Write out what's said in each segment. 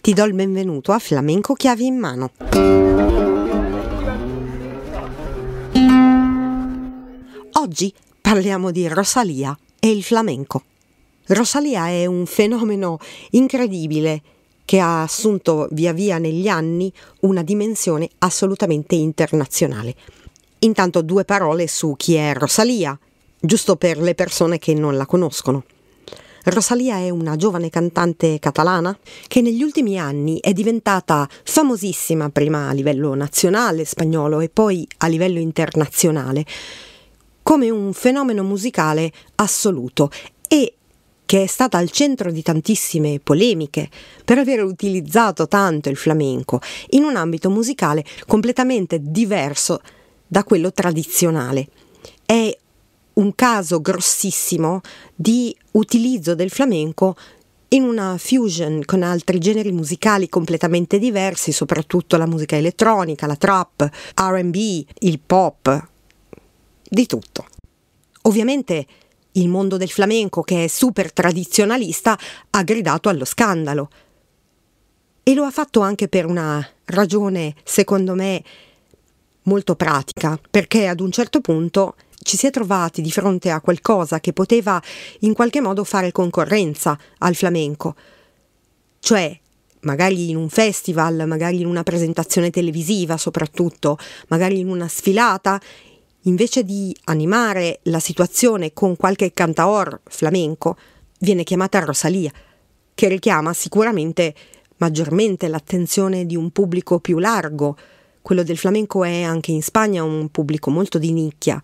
Ti do il benvenuto a Flamenco Chiavi in Mano. Oggi parliamo di Rosalia e il flamenco. Rosalia è un fenomeno incredibile che ha assunto via via negli anni una dimensione assolutamente internazionale. Intanto due parole su chi è Rosalia, giusto per le persone che non la conoscono. Rosalia è una giovane cantante catalana che negli ultimi anni è diventata famosissima prima a livello nazionale spagnolo e poi a livello internazionale come un fenomeno musicale assoluto e che è stata al centro di tantissime polemiche per aver utilizzato tanto il flamenco in un ambito musicale completamente diverso da quello tradizionale. È un caso grossissimo di utilizzo del flamenco in una fusion con altri generi musicali completamente diversi, soprattutto la musica elettronica, la trap, RB, il pop, di tutto. Ovviamente il mondo del flamenco, che è super tradizionalista, ha gridato allo scandalo. E lo ha fatto anche per una ragione, secondo me, molto pratica, perché ad un certo punto ci si è trovati di fronte a qualcosa che poteva in qualche modo fare concorrenza al flamenco. Cioè, magari in un festival, magari in una presentazione televisiva soprattutto, magari in una sfilata, invece di animare la situazione con qualche cantaor flamenco, viene chiamata Rosalia, che richiama sicuramente maggiormente l'attenzione di un pubblico più largo. Quello del flamenco è anche in Spagna un pubblico molto di nicchia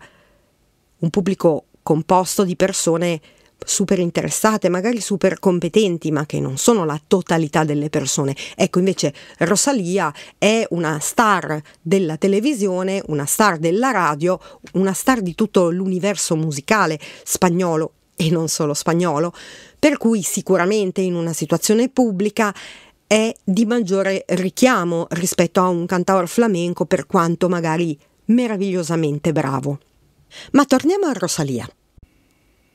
un pubblico composto di persone super interessate, magari super competenti, ma che non sono la totalità delle persone. Ecco, invece Rosalia è una star della televisione, una star della radio, una star di tutto l'universo musicale spagnolo e non solo spagnolo, per cui sicuramente in una situazione pubblica è di maggiore richiamo rispetto a un cantaor flamenco per quanto magari meravigliosamente bravo. Ma torniamo a Rosalia.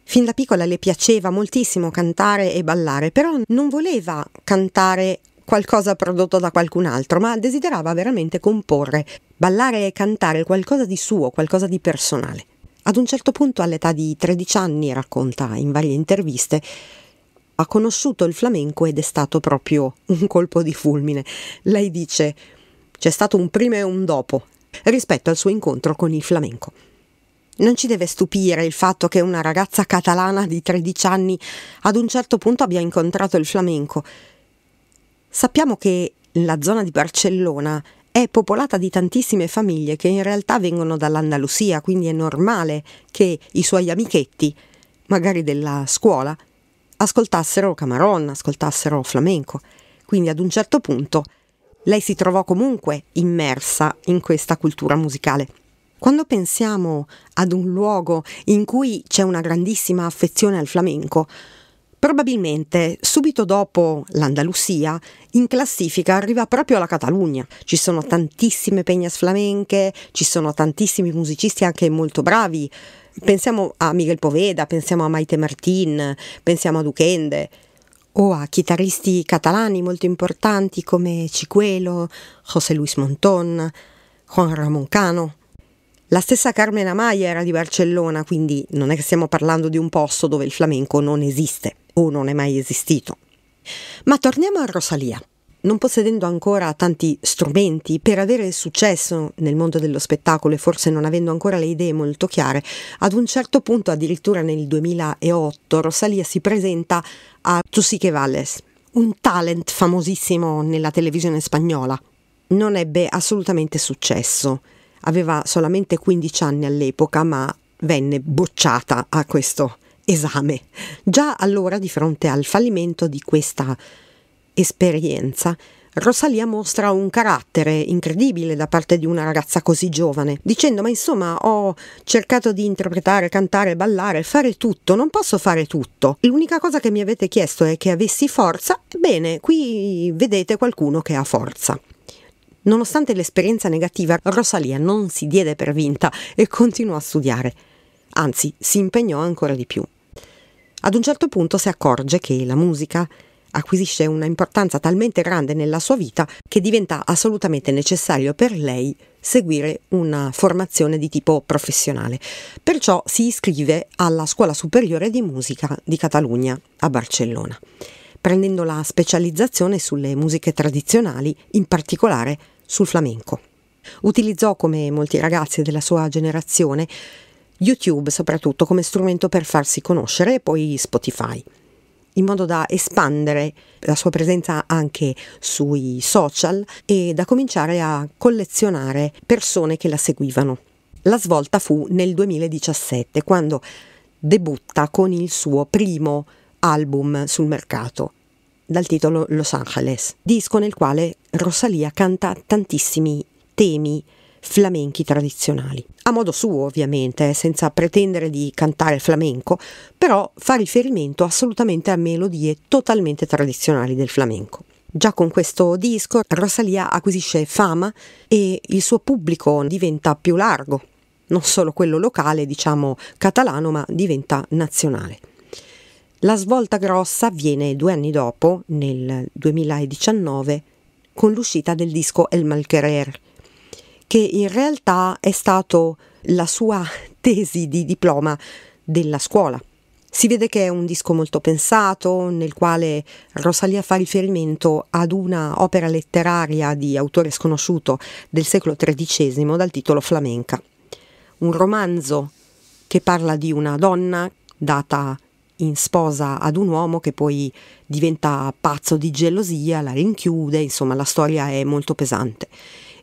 Fin da piccola le piaceva moltissimo cantare e ballare, però non voleva cantare qualcosa prodotto da qualcun altro, ma desiderava veramente comporre, ballare e cantare qualcosa di suo, qualcosa di personale. Ad un certo punto, all'età di 13 anni, racconta in varie interviste, ha conosciuto il flamenco ed è stato proprio un colpo di fulmine. Lei dice: C'è stato un prima e un dopo rispetto al suo incontro con il flamenco. Non ci deve stupire il fatto che una ragazza catalana di 13 anni ad un certo punto abbia incontrato il flamenco. Sappiamo che la zona di Barcellona è popolata di tantissime famiglie che in realtà vengono dall'Andalusia, quindi è normale che i suoi amichetti, magari della scuola, ascoltassero Camaron, ascoltassero flamenco. Quindi ad un certo punto lei si trovò comunque immersa in questa cultura musicale. Quando pensiamo ad un luogo in cui c'è una grandissima affezione al flamenco, Probabilmente subito dopo l'Andalusia in classifica arriva proprio la Catalogna. Ci sono tantissime peñas flamenche, ci sono tantissimi musicisti anche molto bravi. Pensiamo a Miguel Poveda, pensiamo a Maite Martin, pensiamo a Duchende o a chitarristi catalani molto importanti come Cicuelo, José Luis Montón, Juan Ramon Cano. La stessa Carmen Amaya era di Barcellona, quindi non è che stiamo parlando di un posto dove il flamenco non esiste o non è mai esistito. Ma torniamo a Rosalia. Non possedendo ancora tanti strumenti per avere successo nel mondo dello spettacolo e forse non avendo ancora le idee molto chiare, ad un certo punto, addirittura nel 2008, Rosalia si presenta a Tusique Valles, un talent famosissimo nella televisione spagnola. Non ebbe assolutamente successo Aveva solamente 15 anni all'epoca, ma venne bocciata a questo esame. Già allora, di fronte al fallimento di questa esperienza, Rosalia mostra un carattere incredibile da parte di una ragazza così giovane, dicendo ma insomma ho cercato di interpretare, cantare, ballare, fare tutto, non posso fare tutto. L'unica cosa che mi avete chiesto è che avessi forza, bene, qui vedete qualcuno che ha forza. Nonostante l'esperienza negativa, Rosalia non si diede per vinta e continuò a studiare. Anzi, si impegnò ancora di più. Ad un certo punto si accorge che la musica acquisisce una importanza talmente grande nella sua vita che diventa assolutamente necessario per lei seguire una formazione di tipo professionale. Perciò si iscrive alla Scuola Superiore di Musica di Catalogna a Barcellona, prendendo la specializzazione sulle musiche tradizionali, in particolare sul flamenco. Utilizzò, come molti ragazzi della sua generazione, YouTube soprattutto come strumento per farsi conoscere e poi Spotify, in modo da espandere la sua presenza anche sui social e da cominciare a collezionare persone che la seguivano. La svolta fu nel 2017, quando debutta con il suo primo album sul mercato, dal titolo Los Angeles, disco nel quale Rosalia canta tantissimi temi flamenchi tradizionali. A modo suo, ovviamente, eh, senza pretendere di cantare flamenco, però fa riferimento assolutamente a melodie totalmente tradizionali del flamenco. Già con questo disco Rosalia acquisisce fama e il suo pubblico diventa più largo, non solo quello locale, diciamo catalano, ma diventa nazionale. La svolta grossa avviene due anni dopo, nel 2019, con l'uscita del disco El Malquerer, che in realtà è stato la sua tesi di diploma della scuola. Si vede che è un disco molto pensato, nel quale Rosalia fa riferimento ad una opera letteraria di autore sconosciuto del secolo XIII dal titolo Flamenca. Un romanzo che parla di una donna data in sposa ad un uomo che poi diventa pazzo di gelosia, la rinchiude, insomma la storia è molto pesante.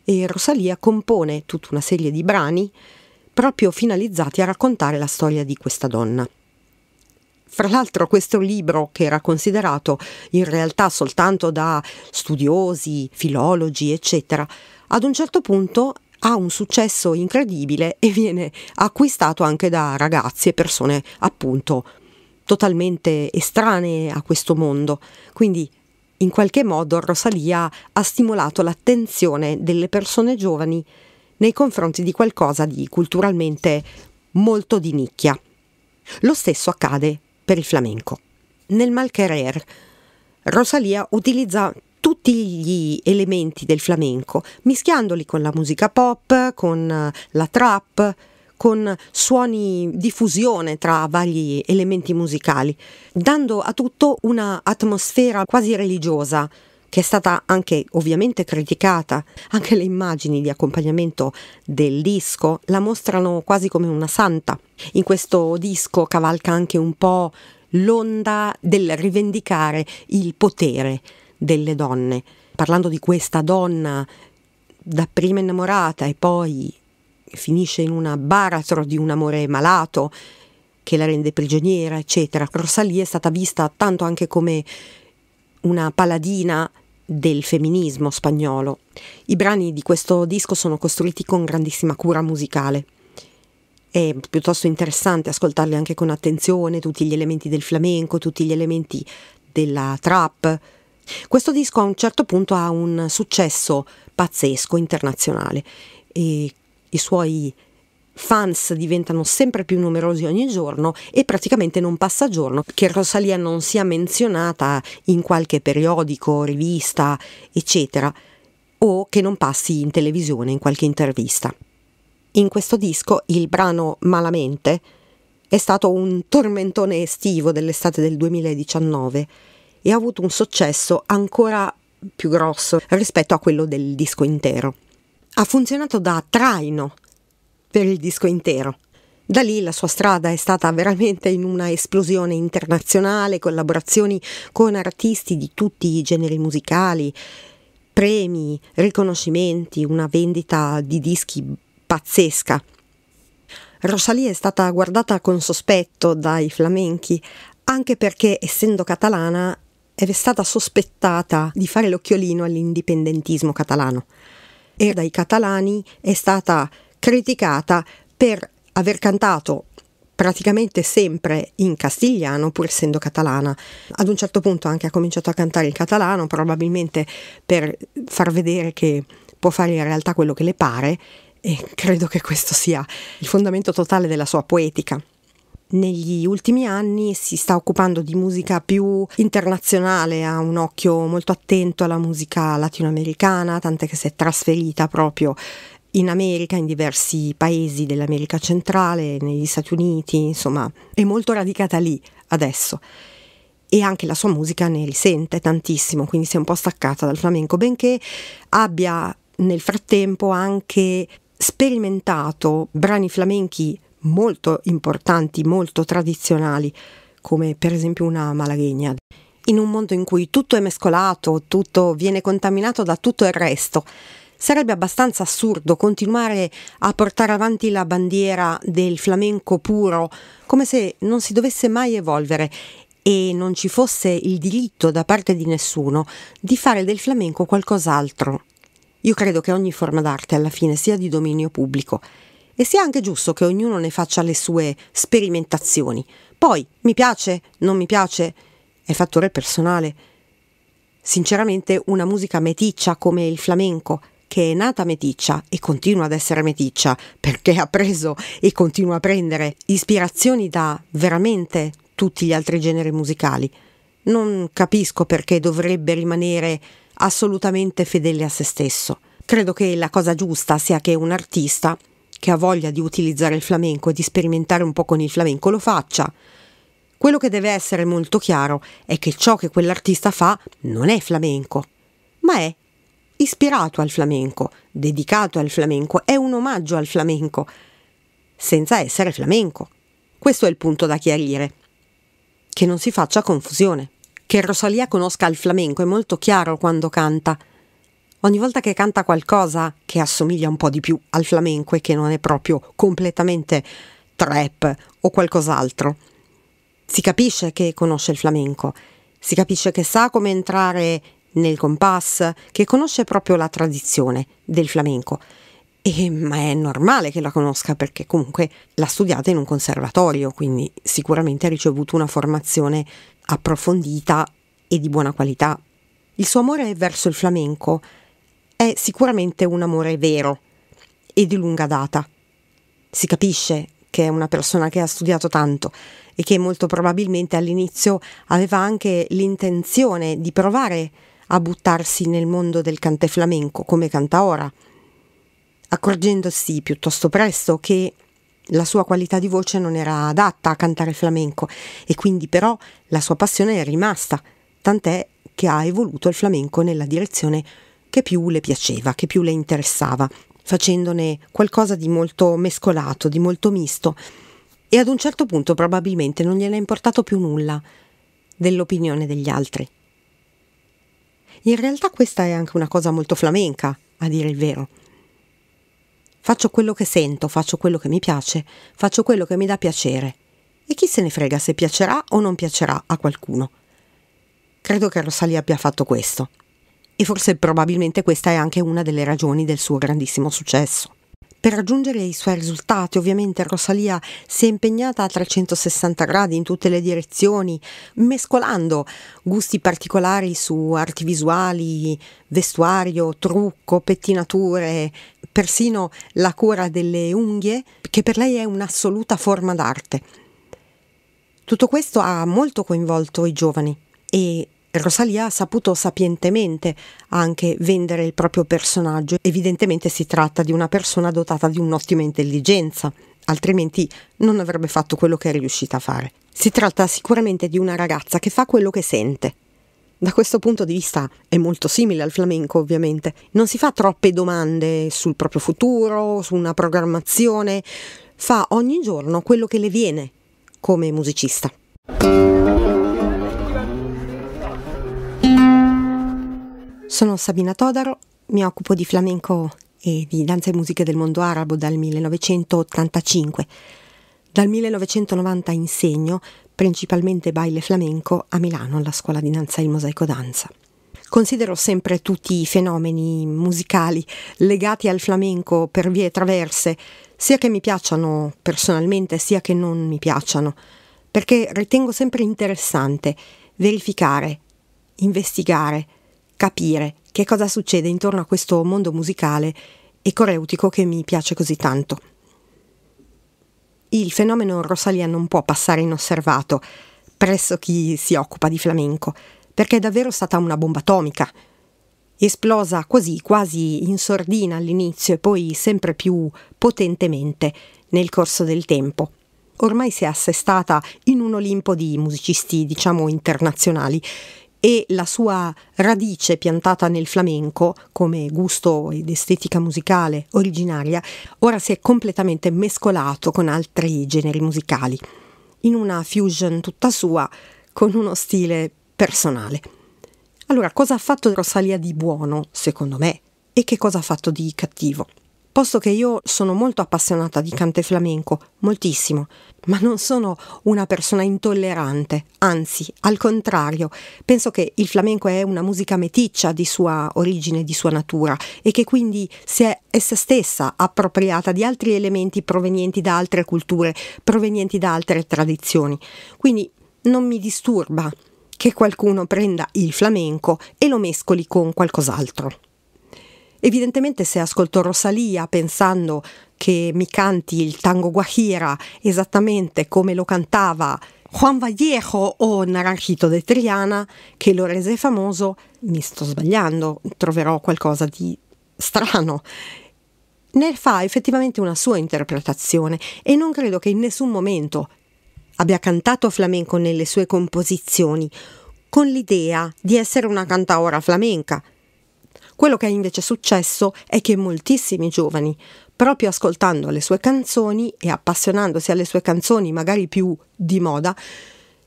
E Rosalia compone tutta una serie di brani proprio finalizzati a raccontare la storia di questa donna. Fra l'altro questo libro, che era considerato in realtà soltanto da studiosi, filologi, eccetera, ad un certo punto ha un successo incredibile e viene acquistato anche da ragazzi e persone appunto totalmente estranee a questo mondo. Quindi in qualche modo Rosalia ha stimolato l'attenzione delle persone giovani nei confronti di qualcosa di culturalmente molto di nicchia. Lo stesso accade per il flamenco. Nel Malquerer Rosalia utilizza tutti gli elementi del flamenco, mischiandoli con la musica pop, con la trap, con suoni di fusione tra vari elementi musicali, dando a tutto una atmosfera quasi religiosa che è stata anche ovviamente criticata. Anche le immagini di accompagnamento del disco la mostrano quasi come una santa. In questo disco cavalca anche un po' l'onda del rivendicare il potere delle donne. Parlando di questa donna dapprima innamorata e poi finisce in una baratro di un amore malato che la rende prigioniera, eccetera. Rosalie è stata vista tanto anche come una paladina del femminismo spagnolo. I brani di questo disco sono costruiti con grandissima cura musicale. È piuttosto interessante ascoltarli anche con attenzione, tutti gli elementi del flamenco, tutti gli elementi della trap. Questo disco a un certo punto ha un successo pazzesco internazionale e i suoi fans diventano sempre più numerosi ogni giorno e praticamente non passa giorno che Rosalia non sia menzionata in qualche periodico, rivista, eccetera, o che non passi in televisione in qualche intervista. In questo disco il brano Malamente è stato un tormentone estivo dell'estate del 2019 e ha avuto un successo ancora più grosso rispetto a quello del disco intero ha funzionato da traino per il disco intero. Da lì la sua strada è stata veramente in una esplosione internazionale, collaborazioni con artisti di tutti i generi musicali, premi, riconoscimenti, una vendita di dischi pazzesca. Rosalie è stata guardata con sospetto dai flamenchi, anche perché essendo catalana è stata sospettata di fare l'occhiolino all'indipendentismo catalano e dai catalani è stata criticata per aver cantato praticamente sempre in castigliano pur essendo catalana. Ad un certo punto anche ha cominciato a cantare in catalano, probabilmente per far vedere che può fare in realtà quello che le pare e credo che questo sia il fondamento totale della sua poetica negli ultimi anni si sta occupando di musica più internazionale, ha un occhio molto attento alla musica latinoamericana, tant'è che si è trasferita proprio in America, in diversi paesi dell'America centrale, negli Stati Uniti, insomma, è molto radicata lì adesso. E anche la sua musica ne risente tantissimo, quindi si è un po' staccata dal flamenco, benché abbia nel frattempo anche sperimentato brani flamenchi molto importanti, molto tradizionali, come per esempio una malaghegna. In un mondo in cui tutto è mescolato, tutto viene contaminato da tutto il resto, sarebbe abbastanza assurdo continuare a portare avanti la bandiera del flamenco puro, come se non si dovesse mai evolvere e non ci fosse il diritto da parte di nessuno di fare del flamenco qualcos'altro. Io credo che ogni forma d'arte alla fine sia di dominio pubblico e sia anche giusto che ognuno ne faccia le sue sperimentazioni. Poi mi piace, non mi piace, è fattore personale. Sinceramente una musica meticcia come il flamenco, che è nata meticcia e continua ad essere meticcia perché ha preso e continua a prendere ispirazioni da veramente tutti gli altri generi musicali. Non capisco perché dovrebbe rimanere assolutamente fedele a se stesso. Credo che la cosa giusta sia che un artista che ha voglia di utilizzare il flamenco e di sperimentare un po' con il flamenco lo faccia. Quello che deve essere molto chiaro è che ciò che quell'artista fa non è flamenco, ma è ispirato al flamenco, dedicato al flamenco, è un omaggio al flamenco, senza essere flamenco. Questo è il punto da chiarire. Che non si faccia confusione. Che Rosalia conosca il flamenco è molto chiaro quando canta ogni volta che canta qualcosa che assomiglia un po' di più al flamenco e che non è proprio completamente trap o qualcos'altro, si capisce che conosce il flamenco, si capisce che sa come entrare nel compass, che conosce proprio la tradizione del flamenco. E, ma è normale che la conosca perché comunque l'ha studiata in un conservatorio, quindi sicuramente ha ricevuto una formazione approfondita e di buona qualità. Il suo amore verso il flamenco è sicuramente un amore vero e di lunga data. Si capisce che è una persona che ha studiato tanto e che molto probabilmente all'inizio aveva anche l'intenzione di provare a buttarsi nel mondo del cante flamenco come canta ora, accorgendosi piuttosto presto che la sua qualità di voce non era adatta a cantare flamenco e quindi però la sua passione è rimasta, tant'è che ha evoluto il flamenco nella direzione che più le piaceva, che più le interessava, facendone qualcosa di molto mescolato, di molto misto, e ad un certo punto probabilmente non gliene è importato più nulla dell'opinione degli altri. In realtà questa è anche una cosa molto flamenca, a dire il vero. Faccio quello che sento, faccio quello che mi piace, faccio quello che mi dà piacere. E chi se ne frega se piacerà o non piacerà a qualcuno. Credo che Rosalie abbia fatto questo e forse probabilmente questa è anche una delle ragioni del suo grandissimo successo. Per raggiungere i suoi risultati ovviamente Rosalia si è impegnata a 360 gradi in tutte le direzioni, mescolando gusti particolari su arti visuali, vestuario, trucco, pettinature, persino la cura delle unghie, che per lei è un'assoluta forma d'arte. Tutto questo ha molto coinvolto i giovani e Rosalia ha saputo sapientemente anche vendere il proprio personaggio. Evidentemente si tratta di una persona dotata di un'ottima intelligenza, altrimenti non avrebbe fatto quello che è riuscita a fare. Si tratta sicuramente di una ragazza che fa quello che sente. Da questo punto di vista è molto simile al flamenco, ovviamente. Non si fa troppe domande sul proprio futuro, su una programmazione, fa ogni giorno quello che le viene come musicista. Sono Sabina Todaro, mi occupo di flamenco e di danza e musica del mondo arabo dal 1985. Dal 1990 insegno principalmente baile flamenco a Milano alla scuola di danza Il Mosaico Danza. Considero sempre tutti i fenomeni musicali legati al flamenco per vie traverse, sia che mi piacciono personalmente sia che non mi piacciono, perché ritengo sempre interessante verificare, investigare, capire che cosa succede intorno a questo mondo musicale e coreutico che mi piace così tanto. Il fenomeno Rosalia non può passare inosservato presso chi si occupa di flamenco, perché è davvero stata una bomba atomica. Esplosa così, quasi in sordina all'inizio e poi sempre più potentemente nel corso del tempo. Ormai si è assestata in un Olimpo di musicisti, diciamo, internazionali, e la sua radice piantata nel flamenco come gusto ed estetica musicale originaria ora si è completamente mescolato con altri generi musicali, in una fusion tutta sua con uno stile personale. Allora, cosa ha fatto Rosalia di buono, secondo me, e che cosa ha fatto di cattivo? posto che io sono molto appassionata di cante flamenco, moltissimo, ma non sono una persona intollerante, anzi, al contrario, penso che il flamenco è una musica meticcia di sua origine, di sua natura e che quindi si è essa stessa appropriata di altri elementi provenienti da altre culture, provenienti da altre tradizioni. Quindi non mi disturba che qualcuno prenda il flamenco e lo mescoli con qualcos'altro. Evidentemente se ascolto Rosalia pensando che mi canti il tango guajira esattamente come lo cantava Juan Vallejo o Naranjito de Triana, che lo rese famoso, mi sto sbagliando, troverò qualcosa di strano. Ne fa effettivamente una sua interpretazione e non credo che in nessun momento abbia cantato flamenco nelle sue composizioni con l'idea di essere una cantaora flamenca, quello che è invece successo è che moltissimi giovani, proprio ascoltando le sue canzoni e appassionandosi alle sue canzoni magari più di moda,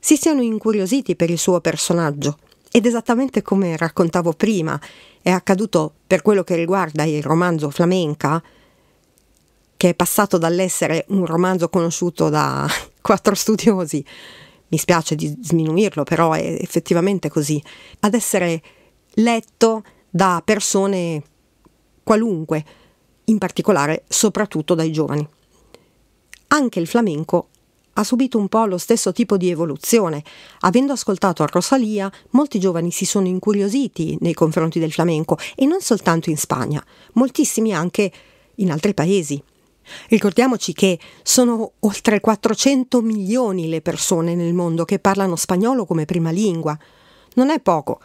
si siano incuriositi per il suo personaggio. Ed esattamente come raccontavo prima, è accaduto per quello che riguarda il romanzo Flamenca, che è passato dall'essere un romanzo conosciuto da quattro studiosi, mi spiace di sminuirlo, però è effettivamente così, ad essere letto da persone qualunque, in particolare soprattutto dai giovani. Anche il flamenco ha subito un po' lo stesso tipo di evoluzione. Avendo ascoltato a Rosalia, molti giovani si sono incuriositi nei confronti del flamenco e non soltanto in Spagna, moltissimi anche in altri paesi. Ricordiamoci che sono oltre 400 milioni le persone nel mondo che parlano spagnolo come prima lingua. Non è poco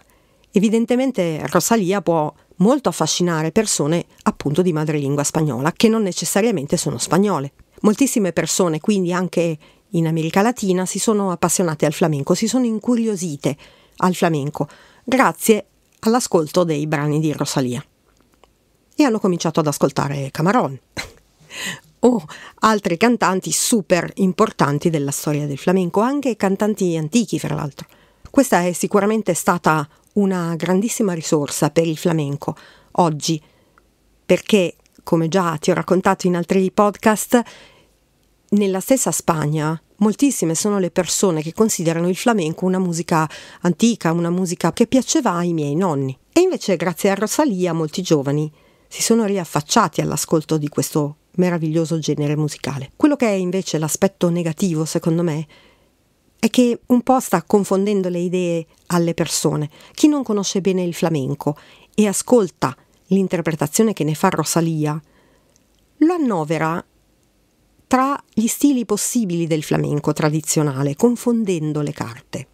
Evidentemente Rosalia può molto affascinare persone appunto di madrelingua spagnola, che non necessariamente sono spagnole. Moltissime persone, quindi anche in America Latina, si sono appassionate al flamenco, si sono incuriosite al flamenco, grazie all'ascolto dei brani di Rosalia. E hanno cominciato ad ascoltare Camarón o altri cantanti super importanti della storia del flamenco, anche cantanti antichi fra l'altro. Questa è sicuramente stata una grandissima risorsa per il flamenco oggi, perché, come già ti ho raccontato in altri podcast, nella stessa Spagna moltissime sono le persone che considerano il flamenco una musica antica, una musica che piaceva ai miei nonni. E invece grazie a Rosalia molti giovani si sono riaffacciati all'ascolto di questo meraviglioso genere musicale. Quello che è invece l'aspetto negativo, secondo me, è che un po' sta confondendo le idee alle persone. Chi non conosce bene il flamenco e ascolta l'interpretazione che ne fa Rosalia, lo annovera tra gli stili possibili del flamenco tradizionale, confondendo le carte.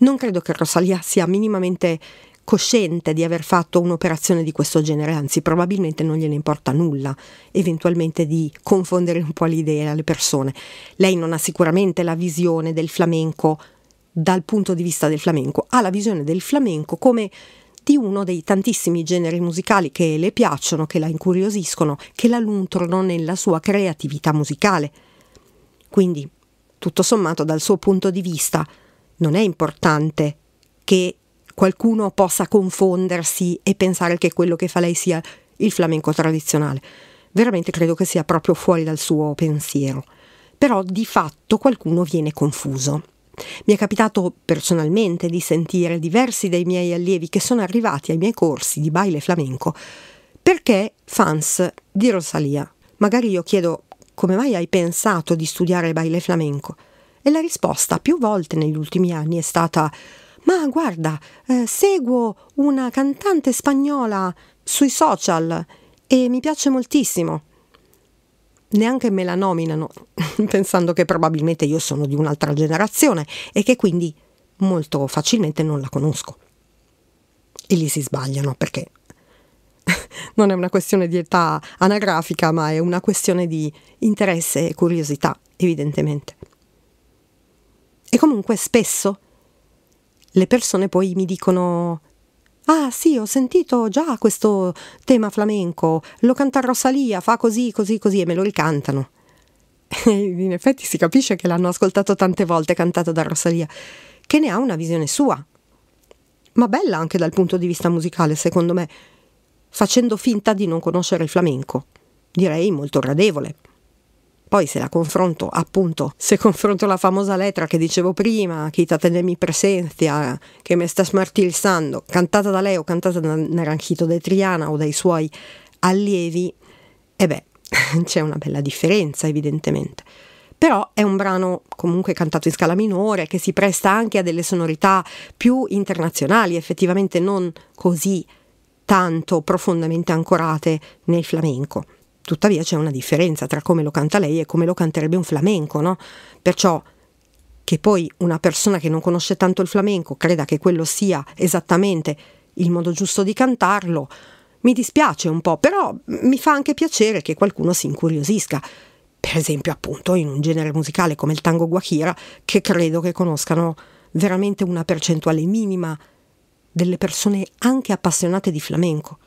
Non credo che Rosalia sia minimamente cosciente di aver fatto un'operazione di questo genere, anzi probabilmente non gliene importa nulla, eventualmente di confondere un po' l'idea alle persone. Lei non ha sicuramente la visione del flamenco dal punto di vista del flamenco, ha la visione del flamenco come di uno dei tantissimi generi musicali che le piacciono, che la incuriosiscono, che la nutrono nella sua creatività musicale. Quindi, tutto sommato, dal suo punto di vista, non è importante che qualcuno possa confondersi e pensare che quello che fa lei sia il flamenco tradizionale. Veramente credo che sia proprio fuori dal suo pensiero. Però di fatto qualcuno viene confuso. Mi è capitato personalmente di sentire diversi dei miei allievi che sono arrivati ai miei corsi di baile flamenco perché fans di Rosalia. Magari io chiedo come mai hai pensato di studiare baile flamenco? E la risposta più volte negli ultimi anni è stata ma guarda, eh, seguo una cantante spagnola sui social e mi piace moltissimo. Neanche me la nominano, pensando che probabilmente io sono di un'altra generazione e che quindi molto facilmente non la conosco. E lì si sbagliano perché non è una questione di età anagrafica, ma è una questione di interesse e curiosità, evidentemente. E comunque spesso le persone poi mi dicono Ah sì, ho sentito già questo tema flamenco, lo canta Rosalia, fa così, così, così e me lo ricantano. In effetti si capisce che l'hanno ascoltato tante volte cantato da Rosalia, che ne ha una visione sua, ma bella anche dal punto di vista musicale, secondo me, facendo finta di non conoscere il flamenco. Direi molto gradevole. Poi se la confronto, appunto, se confronto la famosa lettera che dicevo prima, Chitate mi presenzia, che mi sta smartilsando, cantata da lei o cantata da Naranchito de Triana o dai suoi allievi, e beh, c'è una bella differenza evidentemente. Però è un brano comunque cantato in scala minore che si presta anche a delle sonorità più internazionali, effettivamente non così tanto profondamente ancorate nel flamenco. Tuttavia c'è una differenza tra come lo canta lei e come lo canterebbe un flamenco, no? Perciò che poi una persona che non conosce tanto il flamenco creda che quello sia esattamente il modo giusto di cantarlo, mi dispiace un po', però mi fa anche piacere che qualcuno si incuriosisca. Per esempio, appunto, in un genere musicale come il tango guachira, che credo che conoscano veramente una percentuale minima delle persone anche appassionate di flamenco.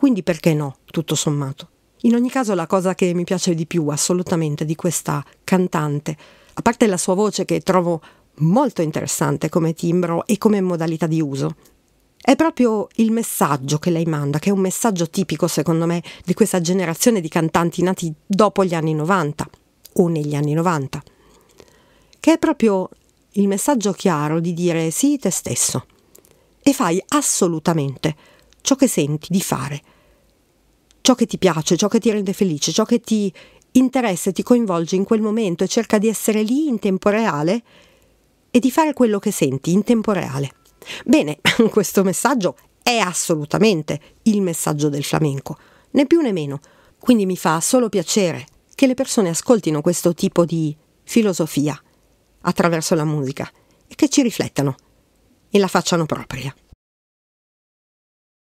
Quindi perché no, tutto sommato? In ogni caso la cosa che mi piace di più assolutamente di questa cantante, a parte la sua voce che trovo molto interessante come timbro e come modalità di uso, è proprio il messaggio che lei manda, che è un messaggio tipico secondo me di questa generazione di cantanti nati dopo gli anni 90 o negli anni 90, che è proprio il messaggio chiaro di dire sì te stesso e fai assolutamente ciò che senti di fare ciò che ti piace, ciò che ti rende felice, ciò che ti interessa e ti coinvolge in quel momento e cerca di essere lì in tempo reale e di fare quello che senti in tempo reale. Bene, questo messaggio è assolutamente il messaggio del flamenco, né più né meno. Quindi mi fa solo piacere che le persone ascoltino questo tipo di filosofia attraverso la musica e che ci riflettano e la facciano propria.